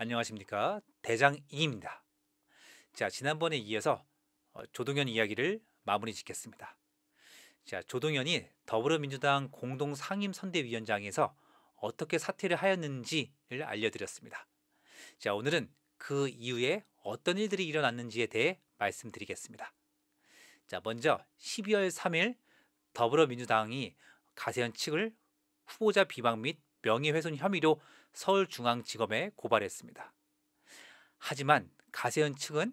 안녕하십니까 대장 이입니다. 자 지난번에 이어서 어, 조동현 이야기를 마무리 짓겠습니다. 자 조동현이 더불어민주당 공동 상임 선대위원장에서 어떻게 사퇴를 하였는지를 알려드렸습니다. 자 오늘은 그 이후에 어떤 일들이 일어났는지에 대해 말씀드리겠습니다. 자 먼저 12월 3일 더불어민주당이 가세현 측을 후보자 비방 및 명예훼손 혐의로 서울중앙지검에 고발했습니다. 하지만 가세현 측은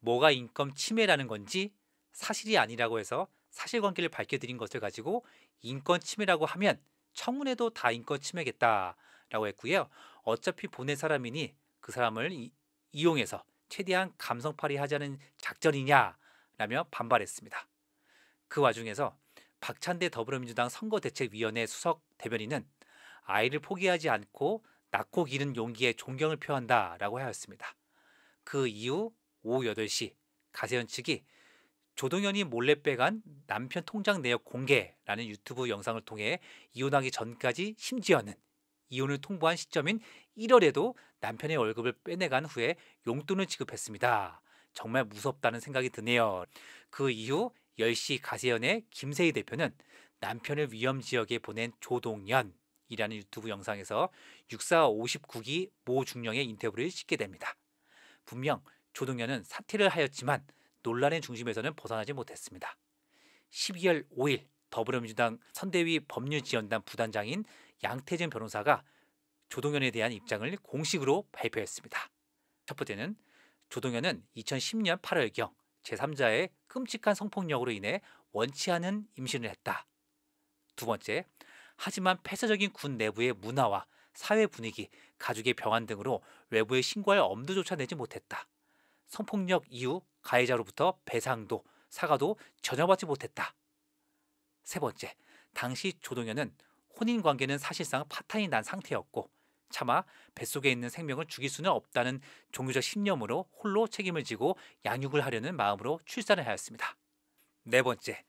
뭐가 인권 침해라는 건지 사실이 아니라고 해서 사실관계를 밝혀드린 것을 가지고 인권 침해라고 하면 청문회도 다 인권 침해겠다라고 했고요. 어차피 보낸 사람이니 그 사람을 이, 이용해서 최대한 감성팔이 하자는 작전이냐라며 반발했습니다. 그 와중에서 박찬대 더불어민주당 선거대책위원회 수석 대변인은 아이를 포기하지 않고 낳고 기른 용기에 존경을 표한다라고 하였습니다. 그 이후 오후 8시 가세현 측이 조동현이 몰래 빼간 남편 통장 내역 공개라는 유튜브 영상을 통해 이혼하기 전까지 심지어는 이혼을 통보한 시점인 1월에도 남편의 월급을 빼내간 후에 용돈을 지급했습니다. 정말 무섭다는 생각이 드네요. 그 이후 10시 가세연의 김세희 대표는 남편을 위험 지역에 보낸 조동연 이라는 유튜브 영상에서 육사 59기 모 중령의 인터뷰를 찍게 됩니다. 분명 조동현은 사퇴를 하였지만 논란의 중심에서는 벗어나지 못했습니다. 12월 5일 더불어민주당 선대위 법률지원단 부단장인 양태진 변호사가 조동현에 대한 입장을 공식으로 발표했습니다. 첫 번째는 조동현은 2010년 8월경 제3자의 끔찍한 성폭력으로 인해 원치 않은 임신을 했다. 두 번째, 하지만 폐쇄적인 군 내부의 문화와 사회 분위기, 가족의 병환 등으로 외부에 신고할 엄두조차 내지 못했다. 성폭력 이후 가해자로부터 배상도 사과도 전혀 받지 못했다. 세 번째, 당시 조동현은 혼인 관계는 사실상 파탄이 난 상태였고 차마 뱃속에 있는 생명을 죽일 수는 없다는 종교적 신념으로 홀로 책임을 지고 양육을 하려는 마음으로 출산을 하였습니다. 네 번째,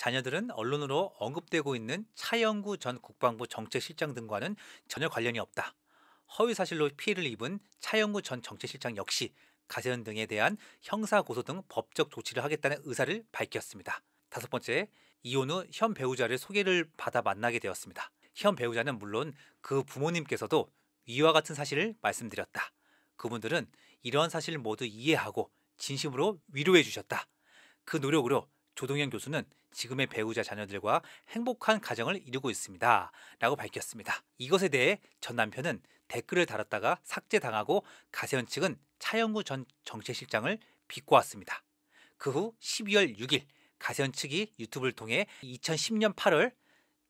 자녀들은 언론으로 언급되고 있는 차영구 전 국방부 정책실장 등과는 전혀 관련이 없다. 허위 사실로 피해를 입은 차영구 전 정책실장 역시 가세현 등에 대한 형사 고소 등 법적 조치를 하겠다는 의사를 밝혔습니다. 다섯 번째, 이혼 후 현 배우자를 소개를 받아 만나게 되었습니다. 현 배우자는 물론 그 부모님께서도 위와 같은 사실을 말씀드렸다. 그분들은 이러한 사실 모두 이해하고 진심으로 위로해 주셨다. 그 노력으로 조동현 교수는 지금의 배우자 자녀들과 행복한 가정을 이루고 있습니다. 라고 밝혔습니다. 이것에 대해 전 남편은 댓글을 달았다가 삭제당하고 가세현 측은 차영구 전 정책실장을 비꼬았습니다. 그 후 12월 6일 가세현 측이 유튜브를 통해 2010년 8월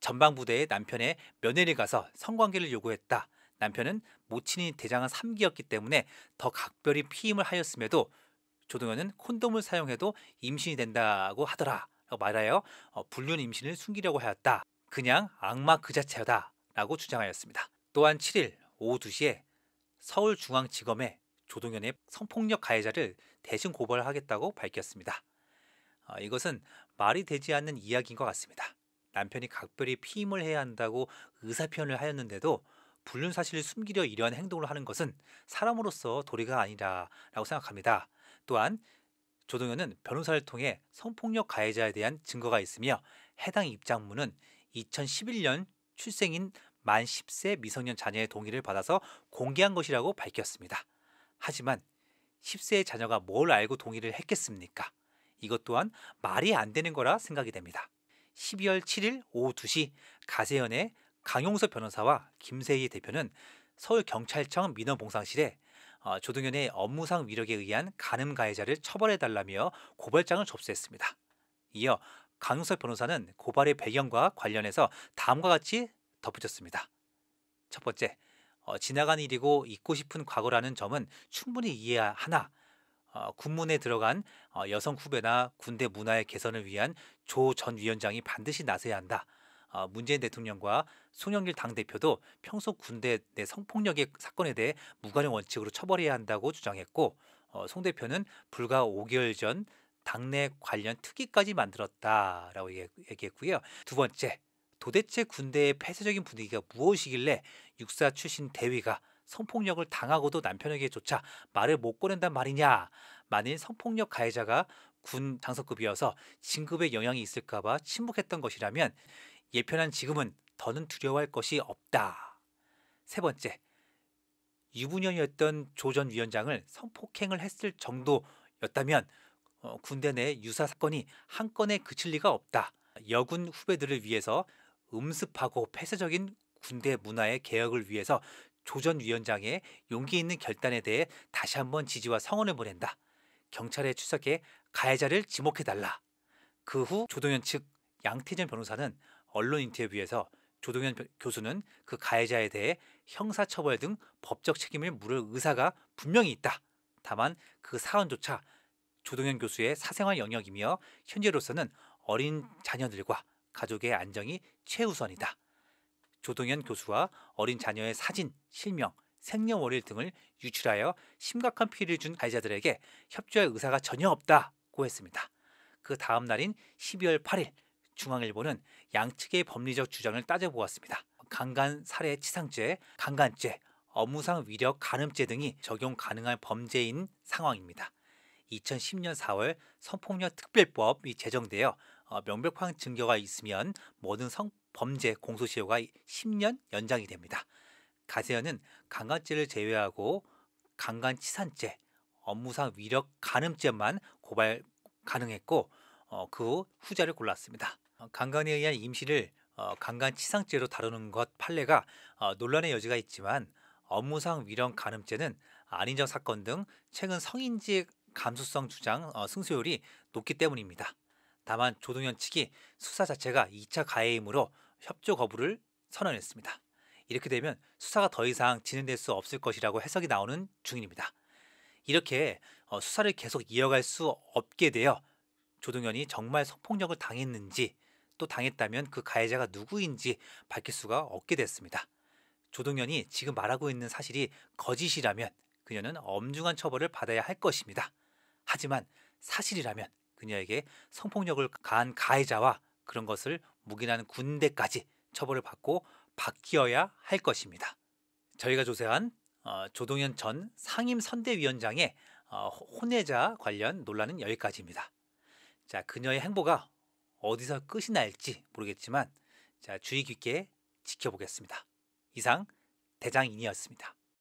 전방부대의 남편의 면회를 가서 성관계를 요구했다. 남편은 모친이 대장한 3기였기 때문에 더 각별히 피임을 하였음에도 조동현은 콘돔을 사용해도 임신이 된다고 하더라 말하여 어, 불륜 임신을 숨기려고 하였다. 그냥 악마 그 자체다라고 주장하였습니다. 또한 7일 오후 2시에 서울중앙지검에 조동현의 성폭력 가해자를 대신 고발하겠다고 밝혔습니다. 어, 이것은 말이 되지 않는 이야기인 것 같습니다. 남편이 각별히 피임을 해야 한다고 의사표현을 하였는데도 불륜 사실을 숨기려 이러한 행동을 하는 것은 사람으로서 도리가 아니라라고 생각합니다. 또한 조동현은 변호사를 통해 성폭력 가해자에 대한 증거가 있으며 해당 입장문은 2011년 출생인 만 10세 미성년 자녀의 동의를 받아서 공개한 것이라고 밝혔습니다. 하지만 10세의 자녀가 뭘 알고 동의를 했겠습니까? 이것 또한 말이 안 되는 거라 생각이 됩니다. 12월 7일 오후 2시 가세현의 강용서 변호사와 김세희 대표는 서울경찰청 민원봉상실에 어, 조동현의 업무상 위력에 의한 간음 가해자를 처벌해달라며 고발장을 접수했습니다. 이어 강용석 변호사는 고발의 배경과 관련해서 다음과 같이 덧붙였습니다. 첫 번째, 어, 지나간 일이고 잊고 싶은 과거라는 점은 충분히 이해하나 어, 군문에 들어간 어, 여성 후배나 군대 문화의 개선을 위한 조 전 위원장이 반드시 나서야 한다. 어, 문재인 대통령과 송영길 당대표도 평소 군대 내 성폭력의 사건에 대해 무관용 원칙으로 처벌해야 한다고 주장했고 어, 송 대표는 불과 5개월 전 당내 관련 특위까지 만들었다라고 얘기했고요. 두 번째, 도대체 군대의 폐쇄적인 분위기가 무엇이길래 육사 출신 대위가 성폭력을 당하고도 남편에게조차 말을 못 꺼낸단 말이냐? 만일 성폭력 가해자가 군 장성급이어서 진급에 영향이 있을까봐 침묵했던 것이라면 예편한 지금은 더는 두려워할 것이 없다. 세 번째, 유부년이었던 조전 위원장을 성폭행을 했을 정도였다면 어, 군대 내 유사 사건이 한 건에 그칠 리가 없다. 여군 후배들을 위해서 음습하고 폐쇄적인 군대 문화의 개혁을 위해서 조전 위원장의 용기 있는 결단에 대해 다시 한번 지지와 성원을 보낸다. 경찰에 추석해 가해자를 지목해달라. 그 후 조동현 측 양태전 변호사는 언론 인터뷰에서 조동현 교수는 그 가해자에 대해 형사처벌 등 법적 책임을 물을 의사가 분명히 있다. 다만 그 사안조차 조동현 교수의 사생활 영역이며 현재로서는 어린 자녀들과 가족의 안정이 최우선이다. 조동현 교수와 어린 자녀의 사진, 실명, 생년월일 등을 유출하여 심각한 피해를 준 가해자들에게 협조할 의사가 전혀 없다고 했습니다. 그 다음 날인 12월 8일 중앙일보는 양측의 법리적 주장을 따져보았습니다. 강간 살해 치상죄, 강간죄, 업무상 위력 간음죄 등이 적용 가능한 범죄인 상황입니다. 2010년 4월 성폭력 특별법이 제정되어 어, 명백한 증거가 있으면 모든 성범죄 공소시효가 10년 연장이 됩니다. 가세현은 강간죄를 제외하고 강간치산죄, 업무상 위력 간음죄만 고발 가능했고 어, 그 후자를 골랐습니다. 어, 강간에 의한 임시를 어, 강간치상죄로 다루는 것 판례가 어, 논란의 여지가 있지만 업무상 위령 가늠죄는 안인정 사건 등 최근 성인지 감수성 주장 승소율이 높기 때문입니다. 다만 조동현 측이 수사 자체가 2차 가해이므로 협조 거부를 선언했습니다. 이렇게 되면 수사가 더 이상 진행될 수 없을 것이라고 해석이 나오는 중입니다. 이렇게 수사를 계속 이어갈 수 없게 되어 조동현이 정말 성폭력을 당했는지 또 당했다면 그 가해자가 누구인지 밝힐 수가 없게 됐습니다. 조동현이 지금 말하고 있는 사실이 거짓이라면 그녀는 엄중한 처벌을 받아야 할 것입니다. 하지만 사실이라면 그녀에게 성폭력을 가한 가해자와 그런 것을 묵인하는 군대까지 처벌을 받고 바뀌어야 할 것입니다. 저희가 조세한 어, 조동현 전 상임선대위원장의 어, 혼외자 관련 논란은 여기까지입니다. 자, 그녀의 행보가 어디서 끝이 날지 모르겠지만 자, 주의 깊게 지켜보겠습니다. 이상 대장인이었습니다.